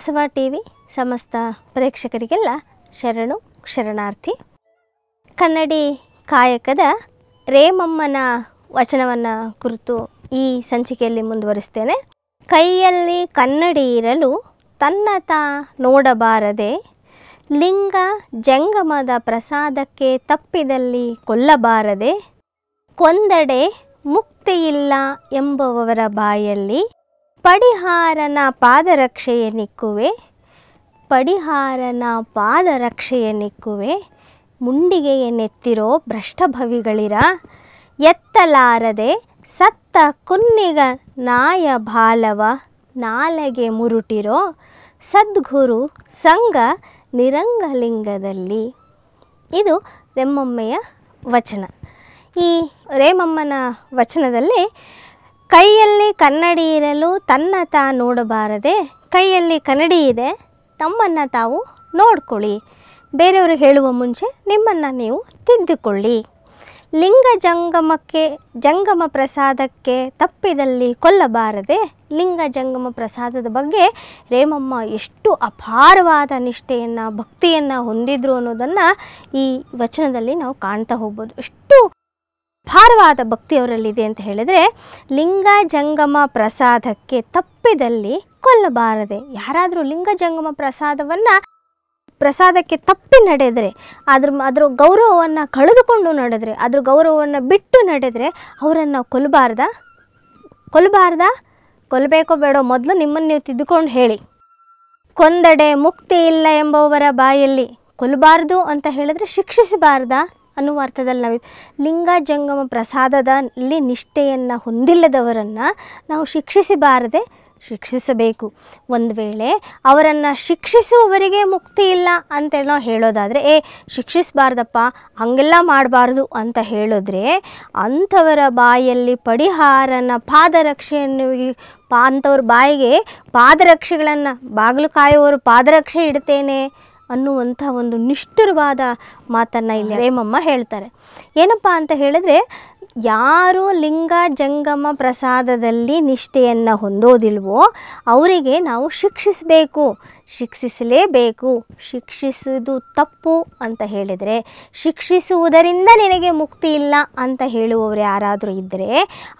Basava T V ಸಮಸ್ತ ಪ್ರೇಕ್ಷಕರಿಗೆಲ್ಲ ಶರಣು ಶರಣಾರ್ಥಿ ಕನ್ನಡಿ ಕಾಯಕದ ರೇಮಮ್ಮನ ವಚನವನ್ನು ಕುರಿತು ಈ ಸಂಚಿಕೆಯಲ್ಲಿ ಮುಂದುವರಿಸ್ತೇನೆ ಕೈಯಲ್ಲಿ ಕನ್ನಡಿ ಇರಲು ತನ್ನ ತಾ ನೋಡಬಾರದೆ ಲಿಂಗ ಜಂಗಮದ ಪ್ರಸಾದಕ್ಕೆ ತಪ್ಪಿದಲ್ಲಿ ಕೊಲ್ಲಬಾರದೆ ಕೊಂದಡೆ ಮುಕ್ತಿಯಿಲ್ಲ ಎಂಬುವವರ ಬಾಯಲ್ಲಿ ಪಡಿಹಾರನ ಪಾದರಕ್ಷೆಯ ನಿಕ್ಕುವೆ ಪಡಿಹಾರನ ಪಾದರಕ್ಷೆಯ ನಿಕ್ಕುವೆ ಮುಂಡಿಗೆಯ ನೆತ್ತಿರೋ ಭ್ರಷ್ಟಭವಿಗಳಿರ ಎತ್ತಲಾರದೆ ಸತ್ತ ಕುನ್ನಿಗ ನಾಯ ಬಾಲವ ನಾಲಗೆ ಮುರುಟಿರೋ ಸದ್ಗುರು ಸಂಘ ನಿರಂಗಲಿಂಗದಲ್ಲಿ ಇದು ರೆಮ್ಮಮ್ಮೆಯ ವಚನ ಈ ರೇಮಮ್ಮನ ವಚನದಲ್ಲಿ ಕೈಯಲ್ಲಿ ಕನ್ನಡಿ ಇರಲು ತನ್ನ ತಾ ನೋಡಬಾರದೆ ಕೈಯಲ್ಲಿ ಕನ್ನಡಿ ಇದೆ ತಮ್ಮನ್ನು ತಾವು ನೋಡ್ಕೊಳ್ಳಿ ಬೇರೆಯವರು ಹೇಳುವ ಮುಂಚೆ ನಿಮ್ಮನ್ನು ನೀವು ತಿದ್ದುಕೊಳ್ಳಿ ಲಿಂಗ ಜಂಗಮಕ್ಕೆ ಜಂಗಮ ಪ್ರಸಾದಕ್ಕೆ ತಪ್ಪಿದಲ್ಲಿ ಕೊಲ್ಲಬಾರದೆ ಲಿಂಗ ಜಂಗಮ ಪ್ರಸಾದದ ಬಗ್ಗೆ ರೇಮಮ್ಮ ಎಷ್ಟು ಅಪಾರವಾದ ನಿಷ್ಠೆಯನ್ನು ಭಕ್ತಿಯನ್ನು ಹೊಂದಿದ್ರು ಅನ್ನೋದನ್ನು ಈ ವಚನದಲ್ಲಿ ನಾವು ಕಾಣ್ತಾ ಹೋಗ್ಬೋದು ಎಷ್ಟು ಭಾರವಾದ ಭಕ್ತಿಯವರಲ್ಲಿದೆ ಅಂತ ಹೇಳಿದರೆ ಲಿಂಗ ಜಂಗಮ ಪ್ರಸಾದಕ್ಕೆ ತಪ್ಪಿದಲ್ಲಿ ಕೊಲ್ಲಬಾರದೆ ಯಾರಾದರೂ ಲಿಂಗ ಜಂಗಮ ಪ್ರಸಾದವನ್ನು ಪ್ರಸಾದಕ್ಕೆ ತಪ್ಪಿ ನಡೆದರೆ ಅದ್ರ ಅದ್ರ ಗೌರವವನ್ನು ಕಳೆದುಕೊಂಡು ನಡೆದರೆ ಅದ್ರ ಗೌರವವನ್ನು ಬಿಟ್ಟು ನಡೆದರೆ ಅವರನ್ನು ಕೊಲ್ಲಬಾರ್ದ ಕೊಲ್ಲಬಾರ್ದ ಕೊಲ್ಲಬೇಕೋ ಬೇಡೋ ಮೊದಲು ನಿಮ್ಮನ್ನು ನೀವು ತಿದ್ದುಕೊಂಡು ಹೇಳಿ ಕೊಂದಡೆ ಮುಕ್ತಿ ಇಲ್ಲ ಎಂಬುವರ ಬಾಯಲ್ಲಿ ಕೊಲ್ಲಬಾರ್ದು ಅಂತ ಹೇಳಿದ್ರೆ ಶಿಕ್ಷಿಸಬಾರ್ದ ಅನ್ನುವ ಅರ್ಥದಲ್ಲಿ ನಾವು ಲಿಂಗ ಜಂಗಮ ಪ್ರಸಾದದಲ್ಲಿ ನಿಷ್ಠೆಯನ್ನು ಹೊಂದಿಲ್ಲದವರನ್ನು ನಾವು ಶಿಕ್ಷಿಸಬಾರದೆ ಶಿಕ್ಷಿಸಬೇಕು ಒಂದು ವೇಳೆ ಅವರನ್ನು ಶಿಕ್ಷಿಸುವವರಿಗೆ ಮುಕ್ತಿ ಇಲ್ಲ ಅಂತೇಳಿ ನಾವು ಹೇಳೋದಾದರೆ ಏ ಶಿಕ್ಷಿಸಬಾರ್ದಪ್ಪ ಹಂಗೆಲ್ಲ ಮಾಡಬಾರ್ದು ಅಂತ ಹೇಳಿದ್ರೆ ಅಂಥವರ ಬಾಯಲ್ಲಿ ಪಡಿಹಾರನ ಪಾದರಕ್ಷೆಯನ್ನು ಪಾ ಅಂಥವ್ರ ಬಾಯಿಗೆ ಪಾದರಕ್ಷೆಗಳನ್ನು ಬಾಗಿಲು ಕಾಯುವವರು ಪಾದರಕ್ಷೆ ಇಡ್ತೇನೆ ಅನ್ನುವಂಥ ಒಂದು ನಿಷ್ಠುರವಾದ ಮಾತನ್ನು ಇಲ್ಲಿ ರೇಮಮ್ಮ ಹೇಳ್ತಾರೆ ಏನಪ್ಪ ಅಂತ ಹೇಳಿದ್ರೆ ಯಾರು ಲಿಂಗ ಜಂಗಮ ಪ್ರಸಾದದಲ್ಲಿ ನಿಷ್ಠೆಯನ್ನು ಹೊಂದೋದಿಲ್ವೋ ಅವರಿಗೆ ನಾವು ಶಿಕ್ಷಿಸಬೇಕು ಶಿಕ್ಷಿಸಲೇಬೇಕು ಶಿಕ್ಷಿಸುವುದು ತಪ್ಪು ಅಂತ ಹೇಳಿದರೆ ಶಿಕ್ಷಿಸುವುದರಿಂದ ನಿನಗೆ ಮುಕ್ತಿ ಇಲ್ಲ ಅಂತ ಹೇಳುವವರು ಯಾರಾದರೂ ಇದ್ದರೆ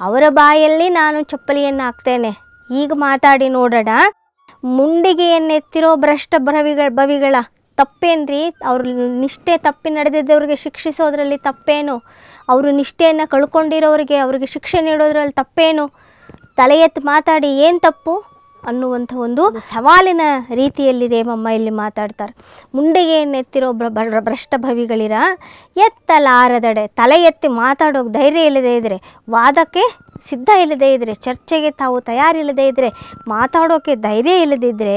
ಅವರ ಬಾಯಲ್ಲಿ ನಾನು ಚಪ್ಪಲಿಯನ್ನು ಹಾಕ್ತೇನೆ ಈಗ ಮಾತಾಡಿ ನೋಡೋಣ ಮುಂಡಿಗೆಯನ್ನೆತ್ತಿರೋ ಭ್ರಷ್ಟ ಭವಿಗಳ ಭವಿಗಳ ತಪ್ಪೇನು ರೀ ಅವ್ರ ನಿಷ್ಠೆ ತಪ್ಪಿ ನಡೆದಿದ್ದವ್ರಿಗೆ ಶಿಕ್ಷಿಸೋದ್ರಲ್ಲಿ ತಪ್ಪೇನು ಅವರು ನಿಷ್ಠೆಯನ್ನು ಕಳ್ಕೊಂಡಿರೋರಿಗೆ ಅವರಿಗೆ ಶಿಕ್ಷೆ ನೀಡೋದ್ರಲ್ಲಿ ತಪ್ಪೇನು ತಲೆ ಎತ್ತು ಮಾತಾಡಿ ಏನು ತಪ್ಪು ಅನ್ನುವಂಥ ಒಂದು ಸವಾಲಿನ ರೀತಿಯಲ್ಲಿ ರೇಮಮ್ಮ ಇಲ್ಲಿ ಮಾತಾಡ್ತಾರೆ ಮುಂಡಿಗೆಯನ್ನೆತ್ತಿರೋ ಭ್ರಷ್ಟಭವಿಗಳಿರ ಎತ್ತಲಾರದಡೆ ತಲೆ ಎತ್ತಿ ಮಾತಾಡೋಕೆ ಧೈರ್ಯ ಇಲ್ಲದೇ ಇದ್ದರೆ ವಾದಕ್ಕೆ ಸಿದ್ಧ ಇಲ್ಲದೇ ಇದ್ದರೆ ಚರ್ಚೆಗೆ ತಾವು ತಯಾರಿಲ್ಲದೇ ಇದ್ದರೆ ಮಾತಾಡೋಕೆ ಧೈರ್ಯ ಇಲ್ಲದಿದ್ದರೆ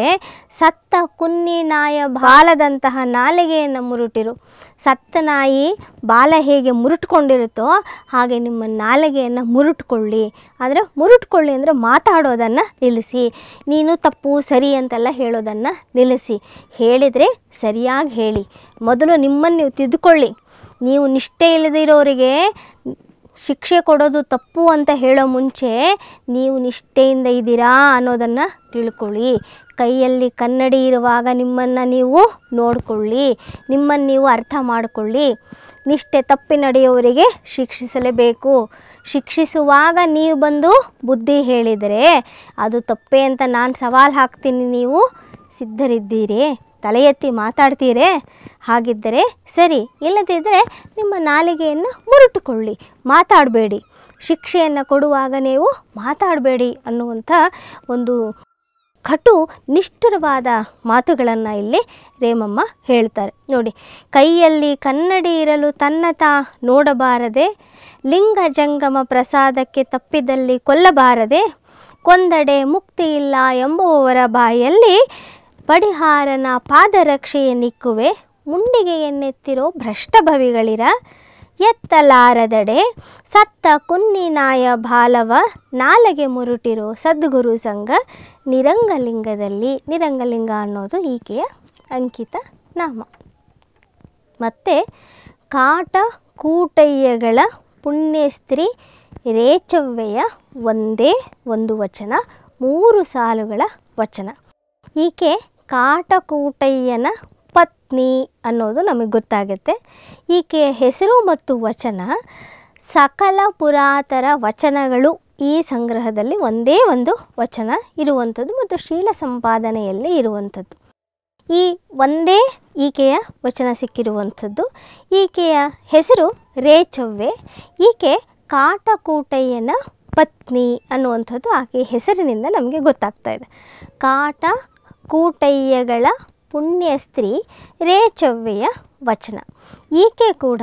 ಸತ್ತ ಕುನ್ನಿ ನಾಯ ಬಾಲದಂತಹ ನಾಲಿಗೆಯನ್ನು ಮುರುಟಿರು ಸತ್ತ ನಾಯಿ ಬಾಲ ಹೇಗೆ ಮುರುಟ್ಕೊಂಡಿರುತ್ತೋ ಹಾಗೆ ನಿಮ್ಮ ನಾಲಿಗೆಯನ್ನು ಮುರುಟ್ಕೊಳ್ಳಿ ಅಂದರೆ ಮುರುಟ್ಕೊಳ್ಳಿ ಅಂದರೆ ಮಾತಾಡೋದನ್ನು ನಿಲ್ಲಿಸಿ ನೀನು ತಪ್ಪು ಸರಿ ಅಂತೆಲ್ಲ ಹೇಳೋದನ್ನು ನಿಲ್ಲಿಸಿ ಹೇಳಿದರೆ ಸರಿಯಾಗಿ ಹೇಳಿ ಮೊದಲು ನಿಮ್ಮನ್ನು ನೀವು ತಿದ್ದುಕೊಳ್ಳಿ ನೀವು ನಿಷ್ಠೆ ಇಲ್ಲದಿರೋರಿಗೆ ಶಿಕ್ಷೆ ಕೊಡೋದು ತಪ್ಪು ಅಂತ ಹೇಳೋ ಮುಂಚೆ ನೀವು ನಿಷ್ಠೆಯಿಂದ ಇದ್ದೀರಾ ಅನ್ನೋದನ್ನು ತಿಳ್ಕೊಳ್ಳಿ ಕೈಯಲ್ಲಿ ಕನ್ನಡಿ ಇರುವಾಗ ನಿಮ್ಮನ್ನು ನೀವು ನೋಡಿಕೊಳ್ಳಿ ನಿಮ್ಮನ್ನು ನೀವು ಅರ್ಥ ಮಾಡಿಕೊಳ್ಳಿ ನಿಷ್ಠೆ ತಪ್ಪಿ ನಡೆಯುವವರಿಗೆ ಶಿಕ್ಷಿಸಲೇಬೇಕು ಶಿಕ್ಷಿಸುವಾಗ ನೀವು ಬಂದು ಬುದ್ಧಿ ಹೇಳಿದರೆ ಅದು ತಪ್ಪೇ ಅಂತ ನಾನು ಸವಾಲು ಹಾಕ್ತೀನಿ ನೀವು ಸಿದ್ಧರಿದ್ದೀರಿ ತಲೆ ಎತ್ತಿ ಮಾತಾಡ್ತೀರೇ ಹಾಗಿದ್ದರೆ ಸರಿ ಇಲ್ಲದಿದ್ದರೆ ನಿಮ್ಮ ನಾಲಿಗೆಯನ್ನು ಮುರುಟುಕೊಳ್ಳಿ ಮಾತಾಡಬೇಡಿ ಶಿಕ್ಷೆಯನ್ನು ಕೊಡುವಾಗ ನೀವು ಮಾತಾಡಬೇಡಿ ಅನ್ನುವಂಥ ಒಂದು ಕಟು ನಿಷ್ಠುರವಾದ ಮಾತುಗಳನ್ನು ಇಲ್ಲಿ ರೇಮಮ್ಮ ಹೇಳ್ತಾರೆ ನೋಡಿ ಕೈಯಲ್ಲಿ ಕನ್ನಡಿ ಇರಲು ತನ್ನ ತಾ ನೋಡಬಾರದೆ ಲಿಂಗ ಜಂಗಮ ಪ್ರಸಾದಕ್ಕೆ ತಪ್ಪಿದಲ್ಲಿ ಕೊಲ್ಲಬಾರದೆ ಕೊಂದಡೆ ಮುಕ್ತಿ ಇಲ್ಲ ಎಂಬುವವರ ಬಾಯಲ್ಲಿ ಪಡಿಹಾರನ ನಿಕ್ಕುವೆ ಮುಂಡಿಗೆಯನ್ನೆತ್ತಿರೋ ಭ್ರಷ್ಟಭವಿಗಳಿರ ಎತ್ತಲಾರದಡೆ ಸತ್ತ ಕುನ್ನಿನಾಯ ಬಾಲವ ನಾಲಗೆ ಮುರುಟಿರೋ ಸದ್ಗುರು ಸಂಘ ನಿರಂಗಲಿಂಗದಲ್ಲಿ ನಿರಂಗಲಿಂಗ ಅನ್ನೋದು ಈಕೆಯ ಅಂಕಿತ ನಾಮ ಮತ್ತೆ ಕಾಟ ಕೂಟಯ್ಯಗಳ ಪುಣ್ಯಸ್ತ್ರೀ ರೇಚವ್ವೆಯ ಒಂದೇ ಒಂದು ವಚನ ಮೂರು ಸಾಲುಗಳ ವಚನ ಈಕೆ ಕಾಟಕೂಟಯ್ಯನ ಪತ್ನಿ ಅನ್ನೋದು ನಮಗೆ ಗೊತ್ತಾಗುತ್ತೆ ಈಕೆಯ ಹೆಸರು ಮತ್ತು ವಚನ ಸಕಲ ಪುರಾತರ ವಚನಗಳು ಈ ಸಂಗ್ರಹದಲ್ಲಿ ಒಂದೇ ಒಂದು ವಚನ ಇರುವಂಥದ್ದು ಮತ್ತು ಶೀಲ ಸಂಪಾದನೆಯಲ್ಲಿ ಇರುವಂಥದ್ದು ಈ ಒಂದೇ ಈಕೆಯ ವಚನ ಸಿಕ್ಕಿರುವಂಥದ್ದು ಈಕೆಯ ಹೆಸರು ರೇಚವ್ವೆ ಈಕೆ ಕಾಟಕೂಟಯ್ಯನ ಪತ್ನಿ ಅನ್ನುವಂಥದ್ದು ಆಕೆಯ ಹೆಸರಿನಿಂದ ನಮಗೆ ಗೊತ್ತಾಗ್ತಾ ಇದೆ ಕಾಟ ಕೂಟಯ್ಯಗಳ ಪುಣ್ಯ ಸ್ತ್ರೀ ರೇಚವ್ವೆಯ ವಚನ ಈಕೆ ಕೂಡ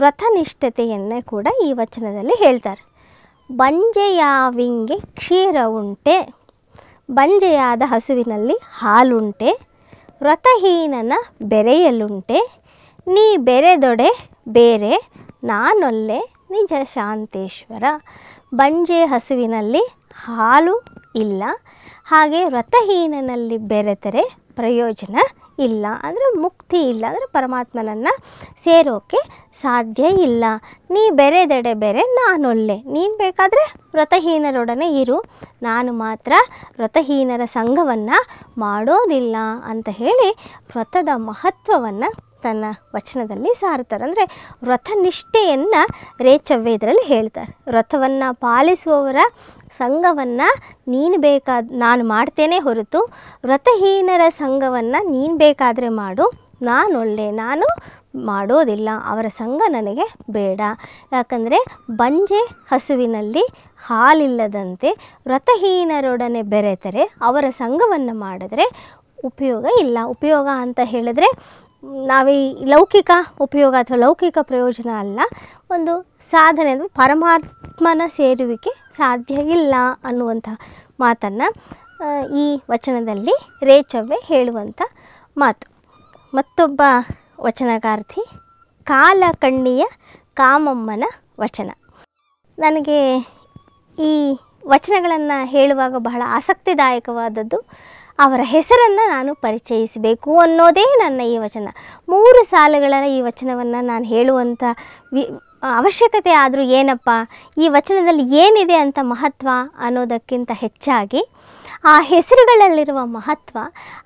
ವ್ರತನಿಷ್ಠತೆಯನ್ನೇ ಕೂಡ ಈ ವಚನದಲ್ಲಿ ಹೇಳ್ತಾರೆ ಬಂಜೆಯಾವಿಂಗೆ ಕ್ಷೀರ ಉಂಟೆ ಬಂಜೆಯಾದ ಹಸುವಿನಲ್ಲಿ ಹಾಲುಂಟೆ ವ್ರತಹೀನನ ಬೆರೆಯಲುಂಟೆ ನೀ ಬೆರೆದೊಡೆ ಬೇರೆ ನಾನೊಲ್ಲೆ ನಿಜ ಶಾಂತೇಶ್ವರ ಬಂಜೆ ಹಸುವಿನಲ್ಲಿ ಹಾಲು ಇಲ್ಲ ಹಾಗೆ ವ್ರತಹೀನನಲ್ಲಿ ಬೆರೆತರೆ ಪ್ರಯೋಜನ ಇಲ್ಲ ಅಂದರೆ ಮುಕ್ತಿ ಇಲ್ಲ ಅಂದರೆ ಪರಮಾತ್ಮನನ್ನು ಸೇರೋಕ್ಕೆ ಸಾಧ್ಯ ಇಲ್ಲ ನೀ ಬೆರೆದೆಡೆ ಬೇರೆ ನಾನೊಲ್ಲೆ ನೀನು ಬೇಕಾದರೆ ವ್ರತಹೀನರೊಡನೆ ಇರು ನಾನು ಮಾತ್ರ ವ್ರತಹೀನರ ಸಂಘವನ್ನು ಮಾಡೋದಿಲ್ಲ ಅಂತ ಹೇಳಿ ವ್ರತದ ಮಹತ್ವವನ್ನು ತನ್ನ ವಚನದಲ್ಲಿ ಸಾರುತ್ತಾರೆ ಅಂದರೆ ನಿಷ್ಠೆಯನ್ನು ರೇಚವ್ಯ ಇದರಲ್ಲಿ ಹೇಳ್ತಾರೆ ವ್ರತವನ್ನು ಪಾಲಿಸುವವರ ಸಂಘವನ್ನು ನೀನು ಬೇಕಾದ ನಾನು ಮಾಡ್ತೇನೆ ಹೊರತು ವ್ರತಹೀನರ ಸಂಘವನ್ನು ನೀನು ಬೇಕಾದರೆ ಮಾಡು ನಾನು ಒಳ್ಳೆ ನಾನು ಮಾಡೋದಿಲ್ಲ ಅವರ ಸಂಘ ನನಗೆ ಬೇಡ ಯಾಕಂದರೆ ಬಂಜೆ ಹಸುವಿನಲ್ಲಿ ಹಾಲಿಲ್ಲದಂತೆ ವ್ರತಹೀನರೊಡನೆ ಬೆರೆತರೆ ಅವರ ಸಂಘವನ್ನು ಮಾಡಿದ್ರೆ ಉಪಯೋಗ ಇಲ್ಲ ಉಪಯೋಗ ಅಂತ ಹೇಳಿದ್ರೆ ನಾವೀ ಲೌಕಿಕ ಉಪಯೋಗ ಅಥವಾ ಲೌಕಿಕ ಪ್ರಯೋಜನ ಅಲ್ಲ ಒಂದು ಸಾಧನೆ ಅಂದರೆ ಪರಮಾತ್ಮನ ಸೇರುವಿಕೆ ಸಾಧ್ಯ ಇಲ್ಲ ಅನ್ನುವಂಥ ಮಾತನ್ನು ಈ ವಚನದಲ್ಲಿ ರೇಚವ್ವೆ ಹೇಳುವಂಥ ಮಾತು ಮತ್ತೊಬ್ಬ ವಚನಗಾರ್ತಿ ಕಾಲ ಕಣ್ಣಿಯ ಕಾಮಮ್ಮನ ವಚನ ನನಗೆ ಈ ವಚನಗಳನ್ನು ಹೇಳುವಾಗ ಬಹಳ ಆಸಕ್ತಿದಾಯಕವಾದದ್ದು ಅವರ ಹೆಸರನ್ನು ನಾನು ಪರಿಚಯಿಸಬೇಕು ಅನ್ನೋದೇ ನನ್ನ ಈ ವಚನ ಮೂರು ಸಾಲುಗಳ ಈ ವಚನವನ್ನು ನಾನು ಹೇಳುವಂಥ ವಿ ಅವಶ್ಯಕತೆ ಆದರೂ ಏನಪ್ಪ ಈ ವಚನದಲ್ಲಿ ಏನಿದೆ ಅಂತ ಮಹತ್ವ ಅನ್ನೋದಕ್ಕಿಂತ ಹೆಚ್ಚಾಗಿ ಆ ಹೆಸರುಗಳಲ್ಲಿರುವ ಮಹತ್ವ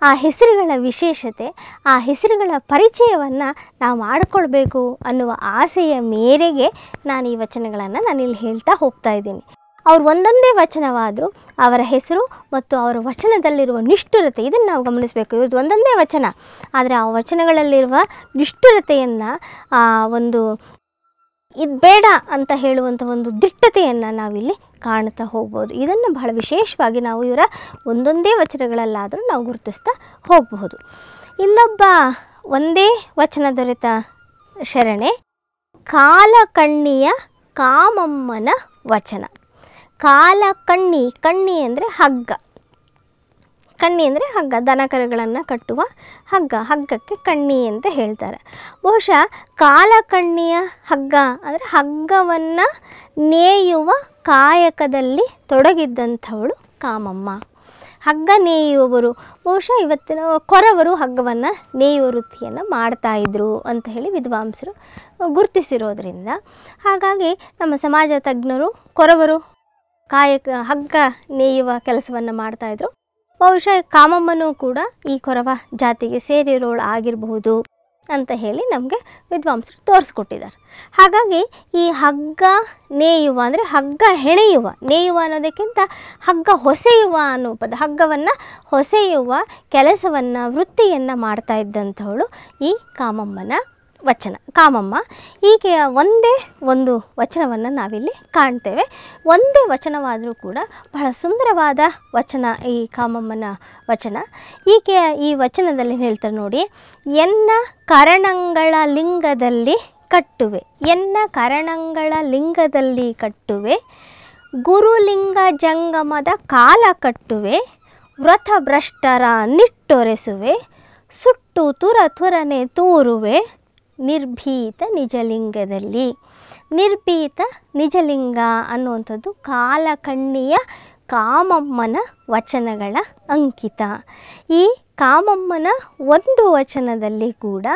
ಆ ಹೆಸರುಗಳ ವಿಶೇಷತೆ ಆ ಹೆಸರುಗಳ ಪರಿಚಯವನ್ನು ನಾವು ಮಾಡಿಕೊಳ್ಬೇಕು ಅನ್ನುವ ಆಸೆಯ ಮೇರೆಗೆ ನಾನು ಈ ವಚನಗಳನ್ನು ನಾನಿಲ್ಲಿ ಹೇಳ್ತಾ ಹೋಗ್ತಾ ಇದ್ದೀನಿ ಅವ್ರು ಒಂದೊಂದೇ ವಚನವಾದರೂ ಅವರ ಹೆಸರು ಮತ್ತು ಅವರ ವಚನದಲ್ಲಿರುವ ನಿಷ್ಠುರತೆ ಇದನ್ನು ನಾವು ಗಮನಿಸಬೇಕು ಇವ್ರದ್ದು ಒಂದೊಂದೇ ವಚನ ಆದರೆ ಆ ವಚನಗಳಲ್ಲಿರುವ ನಿಷ್ಠುರತೆಯನ್ನು ಒಂದು ಇದು ಬೇಡ ಅಂತ ಹೇಳುವಂಥ ಒಂದು ದಿಟ್ಟತೆಯನ್ನು ನಾವಿಲ್ಲಿ ಕಾಣ್ತಾ ಹೋಗ್ಬೋದು ಇದನ್ನು ಬಹಳ ವಿಶೇಷವಾಗಿ ನಾವು ಇವರ ಒಂದೊಂದೇ ವಚನಗಳಲ್ಲಾದರೂ ನಾವು ಗುರುತಿಸ್ತಾ ಹೋಗಬಹುದು ಇನ್ನೊಬ್ಬ ಒಂದೇ ವಚನ ದೊರೆತ ಶರಣೆ ಕಾಲಕಣ್ಣಿಯ ಕಾಮಮ್ಮನ ವಚನ ಕಾಲ ಕಣ್ಣಿ ಕಣ್ಣಿ ಅಂದರೆ ಹಗ್ಗ ಕಣ್ಣಿ ಅಂದರೆ ಹಗ್ಗ ದನ ಕಟ್ಟುವ ಹಗ್ಗ ಹಗ್ಗಕ್ಕೆ ಕಣ್ಣಿ ಅಂತ ಹೇಳ್ತಾರೆ ಬಹುಶಃ ಕಾಲ ಕಣ್ಣಿಯ ಹಗ್ಗ ಅಂದರೆ ಹಗ್ಗವನ್ನು ನೇಯುವ ಕಾಯಕದಲ್ಲಿ ತೊಡಗಿದ್ದಂಥವಳು ಕಾಮಮ್ಮ ಹಗ್ಗ ನೇಯುವವರು ಬಹುಶಃ ಇವತ್ತಿನ ಕೊರವರು ಹಗ್ಗವನ್ನು ನೇಯುವ ವೃತ್ತಿಯನ್ನು ಮಾಡ್ತಾಯಿದ್ರು ಅಂತ ಹೇಳಿ ವಿದ್ವಾಂಸರು ಗುರುತಿಸಿರೋದ್ರಿಂದ ಹಾಗಾಗಿ ನಮ್ಮ ಸಮಾಜ ತಜ್ಞರು ಕೊರವರು ಕಾಯಕ ಹಗ್ಗ ನೇಯುವ ಕೆಲಸವನ್ನು ಮಾಡ್ತಾಯಿದ್ರು ಬಹುಶಃ ಕಾಮಮ್ಮನೂ ಕೂಡ ಈ ಕೊರವ ಜಾತಿಗೆ ಸೇರಿರೋಳು ಆಗಿರಬಹುದು ಅಂತ ಹೇಳಿ ನಮಗೆ ವಿದ್ವಾಂಸರು ತೋರಿಸ್ಕೊಟ್ಟಿದ್ದಾರೆ ಹಾಗಾಗಿ ಈ ಹಗ್ಗ ನೇಯುವ ಅಂದರೆ ಹಗ್ಗ ಹೆಣೆಯುವ ನೇಯುವ ಅನ್ನೋದಕ್ಕಿಂತ ಹಗ್ಗ ಹೊಸೆಯುವ ಅನ್ನೋ ಪದ ಹಗ್ಗವನ್ನು ಹೊಸೆಯುವ ಕೆಲಸವನ್ನು ವೃತ್ತಿಯನ್ನು ಮಾಡ್ತಾ ಇದ್ದಂಥವಳು ಈ ಕಾಮಮ್ಮನ ವಚನ ಕಾಮಮ್ಮ ಈಕೆಯ ಒಂದೇ ಒಂದು ವಚನವನ್ನು ನಾವಿಲ್ಲಿ ಕಾಣ್ತೇವೆ ಒಂದೇ ವಚನವಾದರೂ ಕೂಡ ಬಹಳ ಸುಂದರವಾದ ವಚನ ಈ ಕಾಮಮ್ಮನ ವಚನ ಈಕೆಯ ಈ ವಚನದಲ್ಲಿ ಹೇಳ್ತಾರೆ ನೋಡಿ ಎನ್ನ ಕರಣಂಗಳ ಲಿಂಗದಲ್ಲಿ ಕಟ್ಟುವೆ ಎನ್ನ ಕರಣಂಗಳ ಲಿಂಗದಲ್ಲಿ ಕಟ್ಟುವೆ ಗುರುಲಿಂಗ ಜಂಗಮದ ಕಾಲ ಕಟ್ಟುವೆ ಭ್ರಷ್ಟರ ನಿಟ್ಟೊರೆಸುವೆ ಸುಟ್ಟು ತುರ ತುರನೆ ತೂರುವೆ ನಿರ್ಭೀತ ನಿಜಲಿಂಗದಲ್ಲಿ ನಿರ್ಭೀತ ನಿಜಲಿಂಗ ಅನ್ನುವಂಥದ್ದು ಕಾಲಕಣ್ಣಿಯ ಕಾಮಮ್ಮನ ವಚನಗಳ ಅಂಕಿತ ಈ ಕಾಮಮ್ಮನ ಒಂದು ವಚನದಲ್ಲಿ ಕೂಡ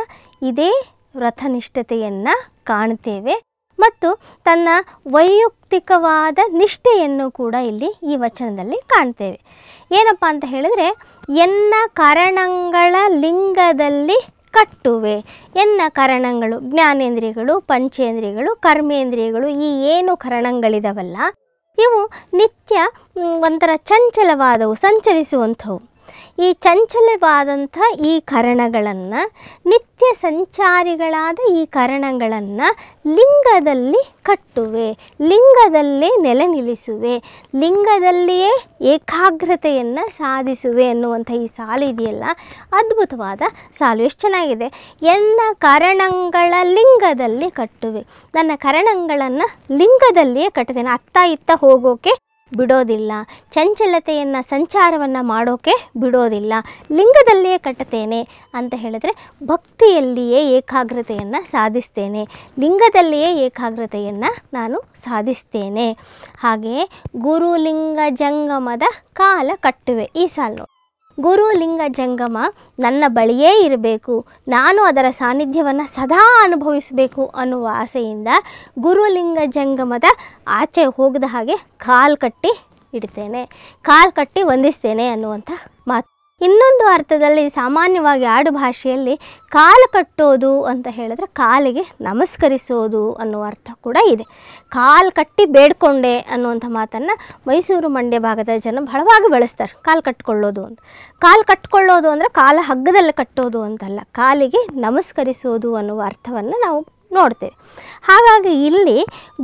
ಇದೇ ವ್ರತನಿಷ್ಠತೆಯನ್ನು ಕಾಣ್ತೇವೆ ಮತ್ತು ತನ್ನ ವೈಯಕ್ತಿಕವಾದ ನಿಷ್ಠೆಯನ್ನು ಕೂಡ ಇಲ್ಲಿ ಈ ವಚನದಲ್ಲಿ ಕಾಣ್ತೇವೆ ಏನಪ್ಪ ಅಂತ ಹೇಳಿದ್ರೆ ಎನ್ನ ಕರಣಗಳ ಲಿಂಗದಲ್ಲಿ ಕಟ್ಟುವೆ ಎನ್ನ ಕರಣಗಳು ಜ್ಞಾನೇಂದ್ರಿಯಗಳು ಪಂಚೇಂದ್ರಿಯಗಳು ಕರ್ಮೇಂದ್ರಿಯಗಳು ಈ ಏನು ಕರಣಗಳಿದವಲ್ಲ ಇವು ನಿತ್ಯ ಒಂಥರ ಚಂಚಲವಾದವು ಸಂಚರಿಸುವಂಥವು ಈ ಚಂಚಲವಾದಂಥ ಈ ಕರಣಗಳನ್ನು ನಿತ್ಯ ಸಂಚಾರಿಗಳಾದ ಈ ಕರಣಗಳನ್ನು ಲಿಂಗದಲ್ಲಿ ಕಟ್ಟುವೆ ಲಿಂಗದಲ್ಲೇ ನೆಲೆ ನಿಲ್ಲಿಸುವೆ ಲಿಂಗದಲ್ಲಿಯೇ ಏಕಾಗ್ರತೆಯನ್ನು ಸಾಧಿಸುವೆ ಅನ್ನುವಂಥ ಈ ಸಾಲು ಇದೆಯಲ್ಲ ಅದ್ಭುತವಾದ ಸಾಲು ಎಷ್ಟು ಚೆನ್ನಾಗಿದೆ ಎನ್ನ ಕರಣಗಳ ಲಿಂಗದಲ್ಲಿ ಕಟ್ಟುವೆ ನನ್ನ ಕರಣಗಳನ್ನು ಲಿಂಗದಲ್ಲಿಯೇ ಕಟ್ಟುತ್ತೇನೆ ಅತ್ತ ಇತ್ತ ಹೋಗೋಕೆ ಬಿಡೋದಿಲ್ಲ ಚಂಚಲತೆಯನ್ನು ಸಂಚಾರವನ್ನು ಮಾಡೋಕೆ ಬಿಡೋದಿಲ್ಲ ಲಿಂಗದಲ್ಲಿಯೇ ಕಟ್ಟುತ್ತೇನೆ ಅಂತ ಹೇಳಿದ್ರೆ ಭಕ್ತಿಯಲ್ಲಿಯೇ ಏಕಾಗ್ರತೆಯನ್ನು ಸಾಧಿಸ್ತೇನೆ ಲಿಂಗದಲ್ಲಿಯೇ ಏಕಾಗ್ರತೆಯನ್ನು ನಾನು ಸಾಧಿಸ್ತೇನೆ ಹಾಗೆಯೇ ಗುರುಲಿಂಗ ಜಂಗಮದ ಕಾಲ ಕಟ್ಟುವೆ ಈ ಸಾಲು ಗುರುಲಿಂಗ ಜಂಗಮ ನನ್ನ ಬಳಿಯೇ ಇರಬೇಕು ನಾನು ಅದರ ಸಾನ್ನಿಧ್ಯವನ್ನು ಸದಾ ಅನುಭವಿಸಬೇಕು ಅನ್ನುವ ಆಸೆಯಿಂದ ಗುರುಲಿಂಗ ಜಂಗಮದ ಆಚೆ ಹೋಗದ ಹಾಗೆ ಕಾಲು ಕಟ್ಟಿ ಇಡ್ತೇನೆ ಕಾಲು ಕಟ್ಟಿ ವಂದಿಸ್ತೇನೆ ಅನ್ನುವಂಥ ಮಾತು ಇನ್ನೊಂದು ಅರ್ಥದಲ್ಲಿ ಸಾಮಾನ್ಯವಾಗಿ ಆಡುಭಾಷೆಯಲ್ಲಿ ಕಾಲು ಕಟ್ಟೋದು ಅಂತ ಹೇಳಿದ್ರೆ ಕಾಲಿಗೆ ನಮಸ್ಕರಿಸೋದು ಅನ್ನೋ ಅರ್ಥ ಕೂಡ ಇದೆ ಕಾಲು ಕಟ್ಟಿ ಬೇಡ್ಕೊಂಡೆ ಅನ್ನುವಂಥ ಮಾತನ್ನು ಮೈಸೂರು ಮಂಡ್ಯ ಭಾಗದ ಜನ ಬಹಳವಾಗಿ ಬಳಸ್ತಾರೆ ಕಾಲು ಕಟ್ಕೊಳ್ಳೋದು ಅಂತ ಕಾಲು ಕಟ್ಕೊಳ್ಳೋದು ಅಂದರೆ ಕಾಲ ಹಗ್ಗದಲ್ಲಿ ಕಟ್ಟೋದು ಅಂತಲ್ಲ ಕಾಲಿಗೆ ನಮಸ್ಕರಿಸೋದು ಅನ್ನುವ ಅರ್ಥವನ್ನು ನಾವು ನೋಡ್ತೇವೆ ಹಾಗಾಗಿ ಇಲ್ಲಿ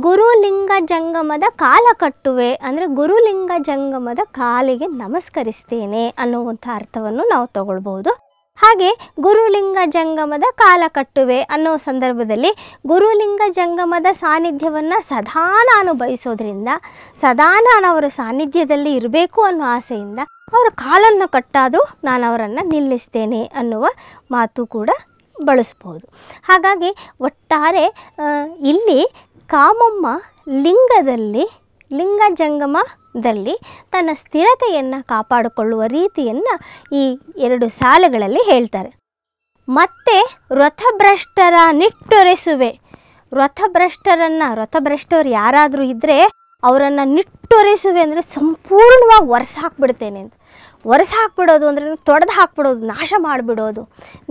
ಗುರುಲಿಂಗ ಜಂಗಮದ ಕಾಲ ಕಟ್ಟುವೆ ಅಂದರೆ ಗುರುಲಿಂಗ ಜಂಗಮದ ಕಾಲಿಗೆ ನಮಸ್ಕರಿಸ್ತೇನೆ ಅನ್ನುವಂಥ ಅರ್ಥವನ್ನು ನಾವು ತಗೊಳ್ಬೋದು ಹಾಗೆ ಗುರುಲಿಂಗ ಜಂಗಮದ ಕಾಲ ಕಟ್ಟುವೆ ಅನ್ನೋ ಸಂದರ್ಭದಲ್ಲಿ ಗುರುಲಿಂಗ ಜಂಗಮದ ಸಾನ್ನಿಧ್ಯವನ್ನು ಸದಾ ನಾನು ಬಯಸೋದ್ರಿಂದ ಸದಾ ನಾನು ಅವರ ಸಾನ್ನಿಧ್ಯದಲ್ಲಿ ಇರಬೇಕು ಅನ್ನೋ ಆಸೆಯಿಂದ ಅವರ ಕಾಲನ್ನು ಕಟ್ಟಾದರೂ ನಾನು ಅವರನ್ನು ನಿಲ್ಲಿಸ್ತೇನೆ ಅನ್ನುವ ಮಾತು ಕೂಡ ಬಳಸ್ಬೋದು ಹಾಗಾಗಿ ಒಟ್ಟಾರೆ ಇಲ್ಲಿ ಕಾಮಮ್ಮ ಲಿಂಗದಲ್ಲಿ ಲಿಂಗ ಜಂಗಮದಲ್ಲಿ ತನ್ನ ಸ್ಥಿರತೆಯನ್ನು ಕಾಪಾಡಿಕೊಳ್ಳುವ ರೀತಿಯನ್ನು ಈ ಎರಡು ಸಾಲುಗಳಲ್ಲಿ ಹೇಳ್ತಾರೆ ಮತ್ತೆ ರಥಭ್ರಷ್ಟರ ನಿಟ್ಟೊರೆಸುವೆ ರಥಭ್ರಷ್ಟರನ್ನು ವ್ರತಭ್ರಷ್ಟರು ಯಾರಾದರೂ ಇದ್ದರೆ ಅವರನ್ನು ನಿಟ್ಟೊರೆಸುವೆ ಅಂದರೆ ಸಂಪೂರ್ಣವಾಗಿ ಒರೆಸಾಕ್ಬಿಡ್ತೇನೆ ಅಂತ ಒರೆಸಿ ಹಾಕ್ಬಿಡೋದು ಅಂದರೆ ತೊಡೆದು ಹಾಕ್ಬಿಡೋದು ನಾಶ ಮಾಡಿಬಿಡೋದು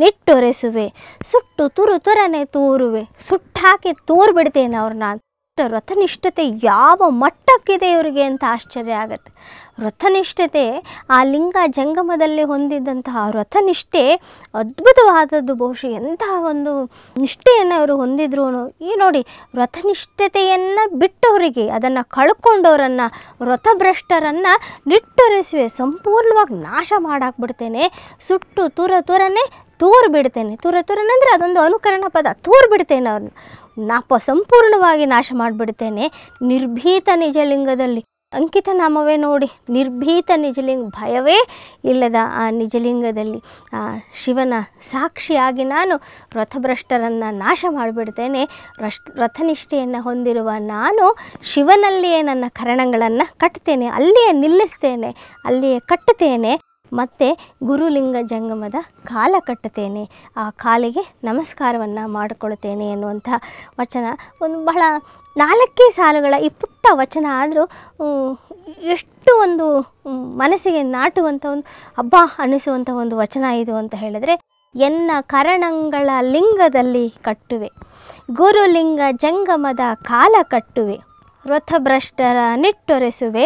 ನಿಟ್ಟೊರೆಸುವೆ ಸುಟ್ಟು ತುರು ತುರನೆ ತೂರುವೆ ಸುಟ್ಟು ಹಾಕಿ ತೂರು ಬಿಡ್ತೇನೆ ಅವ್ರನ್ನ ಎಷ್ಟು ರಥನಿಷ್ಠತೆ ಯಾವ ಮಟ್ಟಕ್ಕಿದೆ ಇವರಿಗೆ ಅಂತ ಆಶ್ಚರ್ಯ ಆಗುತ್ತೆ ರಥನಿಷ್ಠತೆ ಆ ಲಿಂಗ ಜಂಗಮದಲ್ಲಿ ಹೊಂದಿದ್ದಂತಹ ರಥನಿಷ್ಠೆ ಅದ್ಭುತವಾದದ್ದು ಬಹುಶಃ ಎಂತಹ ಒಂದು ನಿಷ್ಠೆಯನ್ನು ಅವರು ಹೊಂದಿದ್ರು ಈ ನೋಡಿ ವ್ರತನಿಷ್ಠತೆಯನ್ನು ಬಿಟ್ಟವರಿಗೆ ಅದನ್ನು ಕಳ್ಕೊಂಡವರನ್ನು ರಥಭ್ರಷ್ಟರನ್ನು ನಿಟ್ಟುರಿಸುವೆ ಸಂಪೂರ್ಣವಾಗಿ ನಾಶ ಮಾಡಾಕ್ಬಿಡ್ತೇನೆ ಸುಟ್ಟು ತೂರ ತೂರನೇ ತೂರು ಬಿಡ್ತೇನೆ ತೂರ ತೂರನಂದರೆ ಅದೊಂದು ಅನುಕರಣ ಪದ ತೂರು ಅವ್ರನ್ನ ನಾ ಸಂಪೂರ್ಣವಾಗಿ ನಾಶ ಮಾಡಿಬಿಡ್ತೇನೆ ನಿರ್ಭೀತ ನಿಜಲಿಂಗದಲ್ಲಿ ಅಂಕಿತ ನಾಮವೇ ನೋಡಿ ನಿರ್ಭೀತ ನಿಜಲಿಂಗ ಭಯವೇ ಇಲ್ಲದ ಆ ನಿಜಲಿಂಗದಲ್ಲಿ ಆ ಶಿವನ ಸಾಕ್ಷಿಯಾಗಿ ನಾನು ರಥಭ್ರಷ್ಟರನ್ನು ನಾಶ ಮಾಡಿಬಿಡ್ತೇನೆ ರಶ್ ರಥನಿಷ್ಠೆಯನ್ನು ಹೊಂದಿರುವ ನಾನು ಶಿವನಲ್ಲಿಯೇ ನನ್ನ ಕರಣಗಳನ್ನು ಕಟ್ತೇನೆ ಅಲ್ಲಿಯೇ ನಿಲ್ಲಿಸ್ತೇನೆ ಅಲ್ಲಿಯೇ ಕಟ್ಟುತ್ತೇನೆ ಮತ್ತು ಗುರುಲಿಂಗ ಜಂಗಮದ ಕಾಲ ಕಟ್ಟುತ್ತೇನೆ ಆ ಕಾಲಿಗೆ ನಮಸ್ಕಾರವನ್ನು ಮಾಡಿಕೊಳ್ಳುತ್ತೇನೆ ಎನ್ನುವಂಥ ವಚನ ಒಂದು ಬಹಳ ನಾಲ್ಕೇ ಸಾಲುಗಳ ಈ ಪುಟ್ಟ ವಚನ ಆದರೂ ಎಷ್ಟು ಒಂದು ಮನಸ್ಸಿಗೆ ನಾಟುವಂಥ ಒಂದು ಹಬ್ಬ ಅನ್ನಿಸುವಂಥ ಒಂದು ವಚನ ಇದು ಅಂತ ಹೇಳಿದರೆ ಎನ್ನ ಕರಣಂಗಳ ಲಿಂಗದಲ್ಲಿ ಕಟ್ಟುವೆ ಗುರುಲಿಂಗ ಜಂಗಮದ ಕಾಲ ಕಟ್ಟುವೆ ವೃಥಭ್ರಷ್ಟರ ನಿಟ್ಟೊರೆಸುವೆ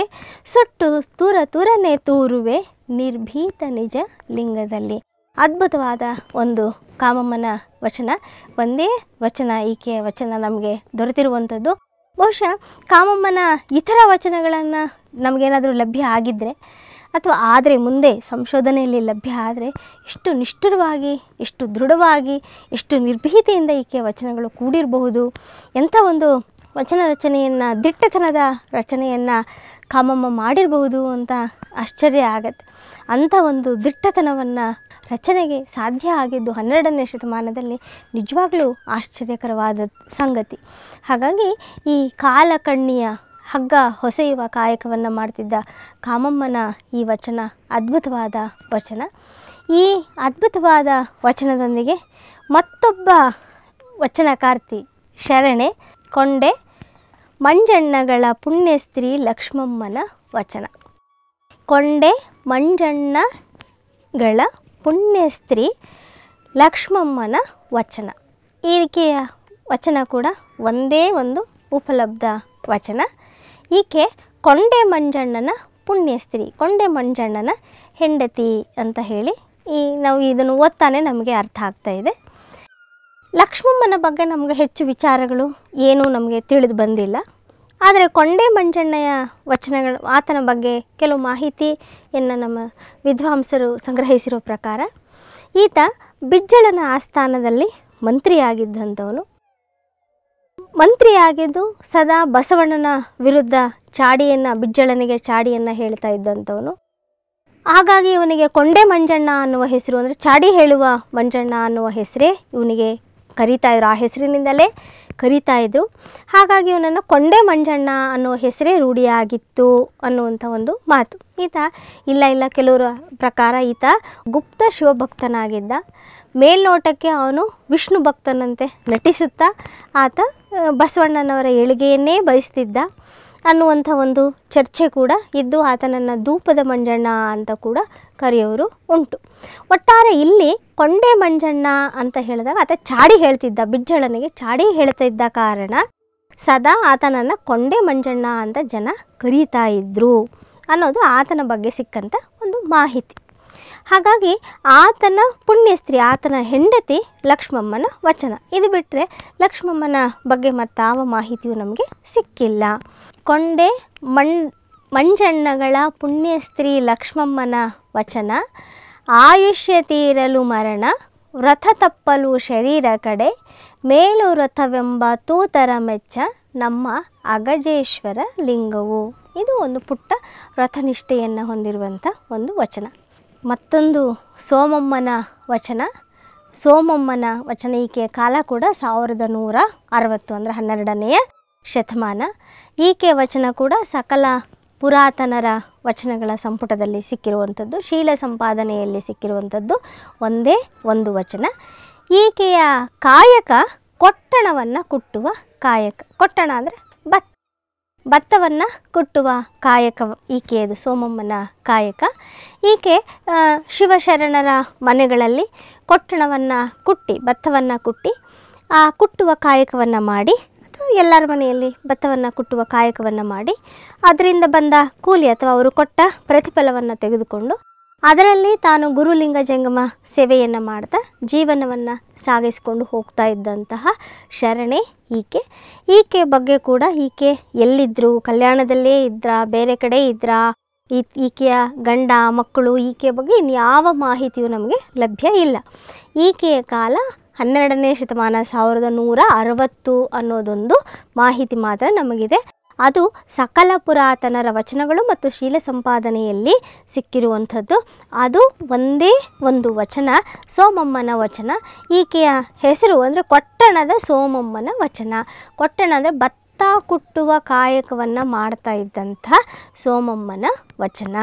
ಸುಟ್ಟು ತುರ ತುರನೆ ತೂರುವೆ ನಿರ್ಭೀತ ನಿಜ ಲಿಂಗದಲ್ಲಿ ಅದ್ಭುತವಾದ ಒಂದು ಕಾಮಮ್ಮನ ವಚನ ಒಂದೇ ವಚನ ಈಕೆಯ ವಚನ ನಮಗೆ ದೊರೆತಿರುವಂಥದ್ದು ಬಹುಶಃ ಕಾಮಮ್ಮನ ಇತರ ವಚನಗಳನ್ನು ನಮಗೇನಾದರೂ ಲಭ್ಯ ಆಗಿದ್ದರೆ ಅಥವಾ ಆದರೆ ಮುಂದೆ ಸಂಶೋಧನೆಯಲ್ಲಿ ಲಭ್ಯ ಆದರೆ ಇಷ್ಟು ನಿಷ್ಠುರವಾಗಿ ಇಷ್ಟು ದೃಢವಾಗಿ ಇಷ್ಟು ನಿರ್ಭೀತೆಯಿಂದ ಈಕೆ ವಚನಗಳು ಕೂಡಿರಬಹುದು ಎಂಥ ಒಂದು ವಚನ ರಚನೆಯನ್ನು ದಿಟ್ಟತನದ ರಚನೆಯನ್ನು ಕಾಮಮ್ಮ ಮಾಡಿರಬಹುದು ಅಂತ ಆಶ್ಚರ್ಯ ಆಗತ್ತೆ ಅಂಥ ಒಂದು ದಿಟ್ಟತನವನ್ನು ರಚನೆಗೆ ಸಾಧ್ಯ ಆಗಿದ್ದು ಹನ್ನೆರಡನೇ ಶತಮಾನದಲ್ಲಿ ನಿಜವಾಗ್ಲೂ ಆಶ್ಚರ್ಯಕರವಾದ ಸಂಗತಿ ಹಾಗಾಗಿ ಈ ಕಾಲಕಣ್ಣಿಯ ಹಗ್ಗ ಹೊಸೆಯುವ ಕಾಯಕವನ್ನು ಮಾಡ್ತಿದ್ದ ಕಾಮಮ್ಮನ ಈ ವಚನ ಅದ್ಭುತವಾದ ವಚನ ಈ ಅದ್ಭುತವಾದ ವಚನದೊಂದಿಗೆ ಮತ್ತೊಬ್ಬ ವಚನಕಾರ್ತಿ ಶರಣೆ ಕೊಂಡೆ ಮಂಜಣ್ಣಗಳ ಪುಣ್ಯ ಸ್ತ್ರೀ ಲಕ್ಷ್ಮಮ್ಮನ ವಚನ ಕೊಂಡೆ ಮಂಜಣ್ಣಗಳ ಪುಣ್ಯಸ್ತ್ರೀ ಲಕ್ಷ್ಮಮ್ಮನ ವಚನ ಈಕೆಯ ವಚನ ಕೂಡ ಒಂದೇ ಒಂದು ಉಪಲಬ್ಧ ವಚನ ಈಕೆ ಕೊಂಡೆ ಮಂಜಣ್ಣನ ಪುಣ್ಯಸ್ತ್ರೀ ಕೊಂಡೆ ಮಂಜಣ್ಣನ ಹೆಂಡತಿ ಅಂತ ಹೇಳಿ ಈ ನಾವು ಇದನ್ನು ಓದ್ತಾನೆ ನಮಗೆ ಅರ್ಥ ಆಗ್ತಾ ಇದೆ ಲಕ್ಷ್ಮಮ್ಮನ ಬಗ್ಗೆ ನಮಗೆ ಹೆಚ್ಚು ವಿಚಾರಗಳು ಏನೂ ನಮಗೆ ತಿಳಿದು ಬಂದಿಲ್ಲ ಆದರೆ ಕೊಂಡೆ ಮಂಜಣ್ಣಯ್ಯ ವಚನಗಳು ಆತನ ಬಗ್ಗೆ ಕೆಲವು ಮಾಹಿತಿಯನ್ನು ನಮ್ಮ ವಿದ್ವಾಂಸರು ಸಂಗ್ರಹಿಸಿರೋ ಪ್ರಕಾರ ಈತ ಬಿಜ್ಜಳನ ಆಸ್ಥಾನದಲ್ಲಿ ಮಂತ್ರಿಯಾಗಿದ್ದಂಥವನು ಮಂತ್ರಿಯಾಗಿದ್ದು ಸದಾ ಬಸವಣ್ಣನ ವಿರುದ್ಧ ಚಾಡಿಯನ್ನು ಬಿಜ್ಜಳನಿಗೆ ಚಾಡಿಯನ್ನು ಹೇಳ್ತಾ ಇದ್ದಂಥವನು ಹಾಗಾಗಿ ಇವನಿಗೆ ಕೊಂಡೆ ಮಂಜಣ್ಣ ಅನ್ನುವ ಹೆಸರು ಅಂದರೆ ಚಾಡಿ ಹೇಳುವ ಮಂಜಣ್ಣ ಅನ್ನುವ ಹೆಸರೇ ಇವನಿಗೆ ಕರಿತಾ ಇದ್ರು ಆ ಹೆಸರಿನಿಂದಲೇ ಕರೀತಾ ಇದ್ರು ಹಾಗಾಗಿ ಇವನನ್ನು ಕೊಂಡೆ ಮಂಜಣ್ಣ ಅನ್ನೋ ಹೆಸರೇ ರೂಢಿಯಾಗಿತ್ತು ಅನ್ನುವಂಥ ಒಂದು ಮಾತು ಈತ ಇಲ್ಲ ಇಲ್ಲ ಕೆಲವರ ಪ್ರಕಾರ ಈತ ಗುಪ್ತ ಶಿವಭಕ್ತನಾಗಿದ್ದ ಮೇಲ್ನೋಟಕ್ಕೆ ಅವನು ವಿಷ್ಣು ಭಕ್ತನಂತೆ ನಟಿಸುತ್ತಾ ಆತ ಬಸವಣ್ಣನವರ ಏಳಿಗೆಯನ್ನೇ ಬಯಸ್ತಿದ್ದ ಅನ್ನುವಂಥ ಒಂದು ಚರ್ಚೆ ಕೂಡ ಇದ್ದು ಆತನನ್ನು ಧೂಪದ ಮಂಜಣ್ಣ ಅಂತ ಕೂಡ ಕರೆಯೋರು ಉಂಟು ಒಟ್ಟಾರೆ ಇಲ್ಲಿ ಕೊಂಡೆ ಮಂಜಣ್ಣ ಅಂತ ಹೇಳಿದಾಗ ಆತ ಚಾಡಿ ಹೇಳ್ತಿದ್ದ ಬಿಜ್ಜಳನಿಗೆ ಚಾಡಿ ಹೇಳ್ತಿದ್ದ ಕಾರಣ ಸದಾ ಆತನನ್ನು ಕೊಂಡೆ ಮಂಜಣ್ಣ ಅಂತ ಜನ ಕರೀತಾ ಇದ್ದರು ಅನ್ನೋದು ಆತನ ಬಗ್ಗೆ ಸಿಕ್ಕಂಥ ಒಂದು ಮಾಹಿತಿ ಹಾಗಾಗಿ ಆತನ ಪುಣ್ಯಸ್ತ್ರೀ ಆತನ ಹೆಂಡತಿ ಲಕ್ಷ್ಮಮ್ಮನ ವಚನ ಇದು ಬಿಟ್ಟರೆ ಲಕ್ಷ್ಮಮ್ಮನ ಬಗ್ಗೆ ಮತ್ತಾವ ಮಾಹಿತಿಯು ನಮಗೆ ಸಿಕ್ಕಿಲ್ಲ ಕೊಂಡೆ ಮಂಜಣ್ಣಗಳ ಪುಣ್ಯಸ್ತ್ರೀ ಲಕ್ಷ್ಮಮ್ಮನ ವಚನ ಆಯುಷ್ಯ ತೀರಲು ಮರಣ ವ್ರತ ತಪ್ಪಲು ಶರೀರ ಕಡೆ ಮೇಲು ವ್ರತವೆಂಬ ತೂತರ ಮೆಚ್ಚ ನಮ್ಮ ಅಗಜೇಶ್ವರ ಲಿಂಗವು ಇದು ಒಂದು ಪುಟ್ಟ ವ್ರತನಿಷ್ಠೆಯನ್ನು ಹೊಂದಿರುವಂಥ ಒಂದು ವಚನ ಮತ್ತೊಂದು ಸೋಮಮ್ಮನ ವಚನ ಸೋಮಮ್ಮನ ವಚನ ಈಕೆಯ ಕಾಲ ಕೂಡ ಸಾವಿರದ ನೂರ ಅರವತ್ತು ಅಂದರೆ ಹನ್ನೆರಡನೆಯ ಶತಮಾನ ಈಕೆ ವಚನ ಕೂಡ ಸಕಲ ಪುರಾತನರ ವಚನಗಳ ಸಂಪುಟದಲ್ಲಿ ಸಿಕ್ಕಿರುವಂಥದ್ದು ಶೀಲ ಸಂಪಾದನೆಯಲ್ಲಿ ಸಿಕ್ಕಿರುವಂಥದ್ದು ಒಂದೇ ಒಂದು ವಚನ ಈಕೆಯ ಕಾಯಕ ಕೊಟ್ಟಣವನ್ನು ಕುಟ್ಟುವ ಕಾಯಕ ಕೊಟ್ಟಣ ಅಂದರೆ ಭತ್ ಭತ್ತವನ್ನು ಕುಟ್ಟುವ ಕಾಯಕ ಈಕೆಯದು ಸೋಮಮ್ಮನ ಕಾಯಕ ಈಕೆ ಶಿವಶರಣರ ಮನೆಗಳಲ್ಲಿ ಕೊಟ್ಟಣವನ್ನು ಕುಟ್ಟಿ ಭತ್ತವನ್ನು ಕುಟ್ಟಿ ಆ ಕುಟ್ಟುವ ಕಾಯಕವನ್ನು ಮಾಡಿ ಎಲ್ಲರ ಮನೆಯಲ್ಲಿ ಭತ್ತವನ್ನು ಕುಟ್ಟುವ ಕಾಯಕವನ್ನು ಮಾಡಿ ಅದರಿಂದ ಬಂದ ಕೂಲಿ ಅಥವಾ ಅವರು ಕೊಟ್ಟ ಪ್ರತಿಫಲವನ್ನು ತೆಗೆದುಕೊಂಡು ಅದರಲ್ಲಿ ತಾನು ಗುರುಲಿಂಗ ಜಂಗಮ ಸೇವೆಯನ್ನು ಮಾಡ್ತಾ ಜೀವನವನ್ನು ಸಾಗಿಸಿಕೊಂಡು ಹೋಗ್ತಾ ಇದ್ದಂತಹ ಶರಣೆ ಈಕೆ ಈಕೆ ಬಗ್ಗೆ ಕೂಡ ಈಕೆ ಎಲ್ಲಿದ್ದರು ಕಲ್ಯಾಣದಲ್ಲೇ ಇದ್ರ ಬೇರೆ ಕಡೆ ಇದ್ರಾ ಈ ಈಕೆಯ ಗಂಡ ಮಕ್ಕಳು ಈಕೆಯ ಬಗ್ಗೆ ಇನ್ಯಾವ ಮಾಹಿತಿಯೂ ನಮಗೆ ಲಭ್ಯ ಇಲ್ಲ ಈಕೆಯ ಕಾಲ ಹನ್ನೆರಡನೇ ಶತಮಾನ ಸಾವಿರದ ನೂರ ಅರವತ್ತು ಅನ್ನೋದೊಂದು ಮಾಹಿತಿ ಮಾತ್ರ ನಮಗಿದೆ ಅದು ಸಕಲ ಪುರಾತನರ ವಚನಗಳು ಮತ್ತು ಶೀಲ ಸಂಪಾದನೆಯಲ್ಲಿ ಸಿಕ್ಕಿರುವಂಥದ್ದು ಅದು ಒಂದೇ ಒಂದು ವಚನ ಸೋಮಮ್ಮನ ವಚನ ಈಕೆಯ ಹೆಸರು ಅಂದರೆ ಕೊಟ್ಟಣದ ಸೋಮಮ್ಮನ ವಚನ ಕೊಟ್ಟಣ ಅಂದರೆ ಭತ್ತ ಕುಟ್ಟುವ ಕಾಯಕವನ್ನು ಮಾಡ್ತಾ ಇದ್ದಂಥ ಸೋಮಮ್ಮನ ವಚನ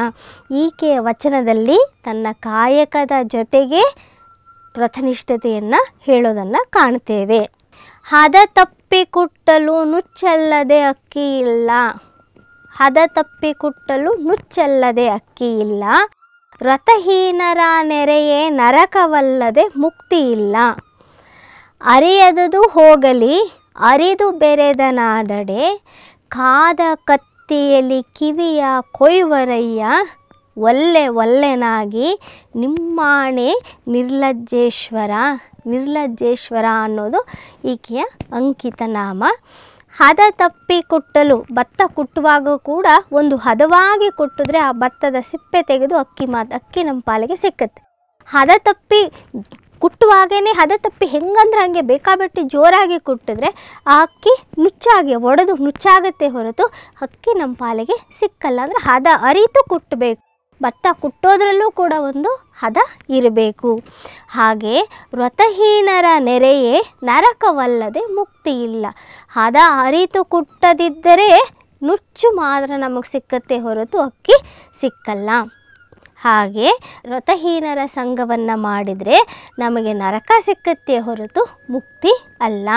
ಈಕೆಯ ವಚನದಲ್ಲಿ ತನ್ನ ಕಾಯಕದ ಜೊತೆಗೆ ರಥನಿಷ್ಠತೆಯನ್ನು ಹೇಳೋದನ್ನು ಕಾಣ್ತೇವೆ ಹದ ತಪ್ಪಿ ಕುಟ್ಟಲು ನುಚ್ಚಲ್ಲದೆ ಅಕ್ಕಿ ಇಲ್ಲ ಹದ ತಪ್ಪಿ ಕುಟ್ಟಲು ನುಚ್ಚಲ್ಲದೆ ಅಕ್ಕಿ ಇಲ್ಲ ರಥಹೀನರ ನೆರೆಯೇ ನರಕವಲ್ಲದೆ ಮುಕ್ತಿ ಇಲ್ಲ ಅರಿಯದುದು ಹೋಗಲಿ ಅರಿದು ಬೆರೆದನಾದಡೆ ಕಾದ ಕತ್ತಿಯಲ್ಲಿ ಕಿವಿಯ ಕೊಯ್ವರಯ್ಯ ಒಲ್ಲೆ ಒಲ್ಲೆನಾಗಿ ನಿಮ್ಮಾಣೆ ನಿರ್ಲಜ್ಜೇಶ್ವರ ನಿರ್ಲಜ್ಜೇಶ್ವರ ಅನ್ನೋದು ಈಕೆಯ ಅಂಕಿತನಾಮ ಹದ ತಪ್ಪಿ ಕುಟ್ಟಲು ಭತ್ತ ಕುಟ್ಟುವಾಗ ಕೂಡ ಒಂದು ಹದವಾಗಿ ಕುಟ್ಟಿದ್ರೆ ಆ ಭತ್ತದ ಸಿಪ್ಪೆ ತೆಗೆದು ಅಕ್ಕಿ ಮಾತು ಅಕ್ಕಿ ನಮ್ಮ ಪಾಲಿಗೆ ಸಿಕ್ಕುತ್ತೆ ಹದ ತಪ್ಪಿ ಕುಟ್ಟುವಾಗೇ ಹದ ತಪ್ಪಿ ಹೆಂಗಂದ್ರೆ ಹಂಗೆ ಬೇಕಾಬಿಟ್ಟು ಜೋರಾಗಿ ಕುಟ್ಟಿದ್ರೆ ಆ ಅಕ್ಕಿ ನುಚ್ಚಾಗಿ ಒಡೆದು ನುಚ್ಚಾಗುತ್ತೆ ಹೊರತು ಅಕ್ಕಿ ನಮ್ಮ ಪಾಲಿಗೆ ಸಿಕ್ಕಲ್ಲ ಅಂದರೆ ಹದ ಅರಿತು ಕುಟ್ಟಬೇಕು ಭತ್ತ ಕುಟ್ಟೋದ್ರಲ್ಲೂ ಕೂಡ ಒಂದು ಹದ ಇರಬೇಕು ಹಾಗೆ ವ್ರತಹೀನರ ನೆರೆಯೇ ನರಕವಲ್ಲದೆ ಮುಕ್ತಿ ಇಲ್ಲ ಹದ ಅರಿತು ಕುಟ್ಟದಿದ್ದರೆ ನುಚ್ಚು ಮಾತ್ರ ನಮಗೆ ಸಿಕ್ಕತ್ತೆ ಹೊರತು ಅಕ್ಕಿ ಸಿಕ್ಕಲ್ಲ ಹಾಗೆ ವ್ರತಹೀನರ ಸಂಘವನ್ನು ಮಾಡಿದರೆ ನಮಗೆ ನರಕ ಸಿಕ್ಕತ್ತೆ ಹೊರತು ಮುಕ್ತಿ ಅಲ್ಲ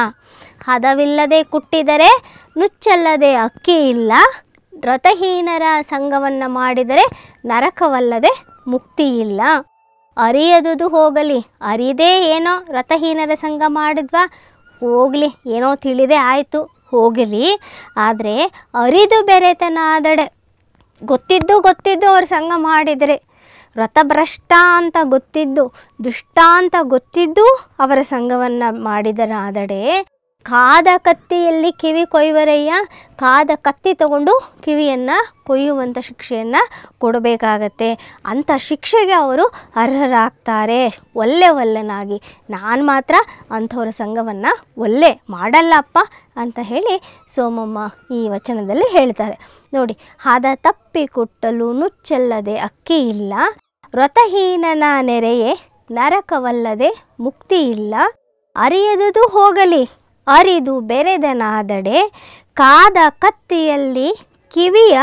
ಹದವಿಲ್ಲದೆ ಕುಟ್ಟಿದರೆ ನುಚ್ಚಲ್ಲದೆ ಅಕ್ಕಿ ಇಲ್ಲ ವ್ರತಹೀನರ ಸಂಘವನ್ನು ಮಾಡಿದರೆ ನರಕವಲ್ಲದೆ ಮುಕ್ತಿ ಇಲ್ಲ ಅರಿಯದುದು ಹೋಗಲಿ ಅರಿದೇ ಏನೋ ರಥಹೀನರ ಸಂಘ ಮಾಡಿದ್ವಾ ಹೋಗಲಿ ಏನೋ ತಿಳಿದೇ ಆಯಿತು ಹೋಗಲಿ ಆದರೆ ಅರಿದು ಬೆರೆತನ ಆದಡೆ ಗೊತ್ತಿದ್ದು ಗೊತ್ತಿದ್ದು ಅವ್ರ ಸಂಘ ಮಾಡಿದರೆ ವ್ರತಭ್ರಷ್ಟ ಅಂತ ಗೊತ್ತಿದ್ದು ದುಷ್ಟ ಅಂತ ಗೊತ್ತಿದ್ದು ಅವರ ಸಂಘವನ್ನು ಮಾಡಿದರಾದಡೆ ಕಾದ ಕತ್ತಿಯಲ್ಲಿ ಕಿವಿ ಕೊಯ್ಯುವರಯ್ಯ ಕಾದ ಕತ್ತಿ ತಗೊಂಡು ಕಿವಿಯನ್ನು ಕೊಯ್ಯುವಂಥ ಶಿಕ್ಷೆಯನ್ನು ಕೊಡಬೇಕಾಗತ್ತೆ ಅಂಥ ಶಿಕ್ಷೆಗೆ ಅವರು ಅರ್ಹರಾಗ್ತಾರೆ ಒಲ್ಲೆ ಒಲ್ಲೆನಾಗಿ ನಾನು ಮಾತ್ರ ಅಂಥವ್ರ ಸಂಘವನ್ನು ಒಲ್ಲೆ ಮಾಡಲ್ಲಪ್ಪ ಅಂತ ಹೇಳಿ ಸೋಮಮ್ಮ ಈ ವಚನದಲ್ಲಿ ಹೇಳ್ತಾರೆ ನೋಡಿ ಹಾದ ತಪ್ಪಿ ಕೊಟ್ಟಲು ನುಚ್ಚಲ್ಲದೆ ಅಕ್ಕಿ ಇಲ್ಲ ವ್ರತಹೀನನ ನೆರೆಯೇ ನರಕವಲ್ಲದೆ ಮುಕ್ತಿ ಇಲ್ಲ ಅರಿಯದುದು ಹೋಗಲಿ ಅರಿದು ಬೆರೆದನಾದಡೆ ಕಾದ ಕತ್ತಿಯಲ್ಲಿ ಕಿವಿಯ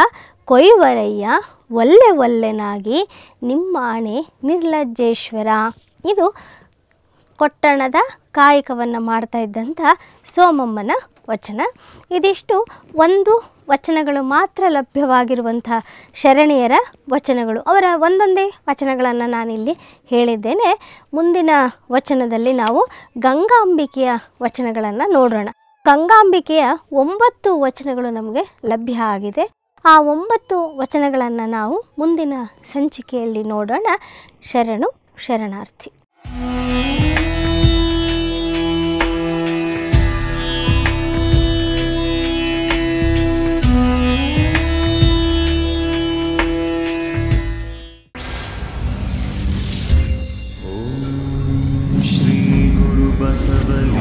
ಕೊಯ್ವರಯ್ಯ ಒಲ್ಲೆ ಒಲ್ಲೆನಾಗಿ ನಿಮ್ಮಾಣೆ ನಿರ್ಲಜ್ಜೇಶ್ವರ ಇದು ಕೊಟ್ಟಣದ ಕಾಯಕವನ್ನು ಮಾಡ್ತಾ ಇದ್ದಂಥ ಸೋಮಮ್ಮನ ವಚನ ಇದಿಷ್ಟು ಒಂದು ವಚನಗಳು ಮಾತ್ರ ಲಭ್ಯವಾಗಿರುವಂಥ ಶರಣಿಯರ ವಚನಗಳು ಅವರ ಒಂದೊಂದೇ ವಚನಗಳನ್ನು ನಾನಿಲ್ಲಿ ಹೇಳಿದ್ದೇನೆ ಮುಂದಿನ ವಚನದಲ್ಲಿ ನಾವು ಗಂಗಾಂಬಿಕೆಯ ವಚನಗಳನ್ನು ನೋಡೋಣ ಗಂಗಾಂಬಿಕೆಯ ಒಂಬತ್ತು ವಚನಗಳು ನಮಗೆ ಲಭ್ಯ ಆಗಿದೆ ಆ ಒಂಬತ್ತು ವಚನಗಳನ್ನು ನಾವು ಮುಂದಿನ ಸಂಚಿಕೆಯಲ್ಲಿ ನೋಡೋಣ ಶರಣು ಶರಣಾರ್ಥಿ seven.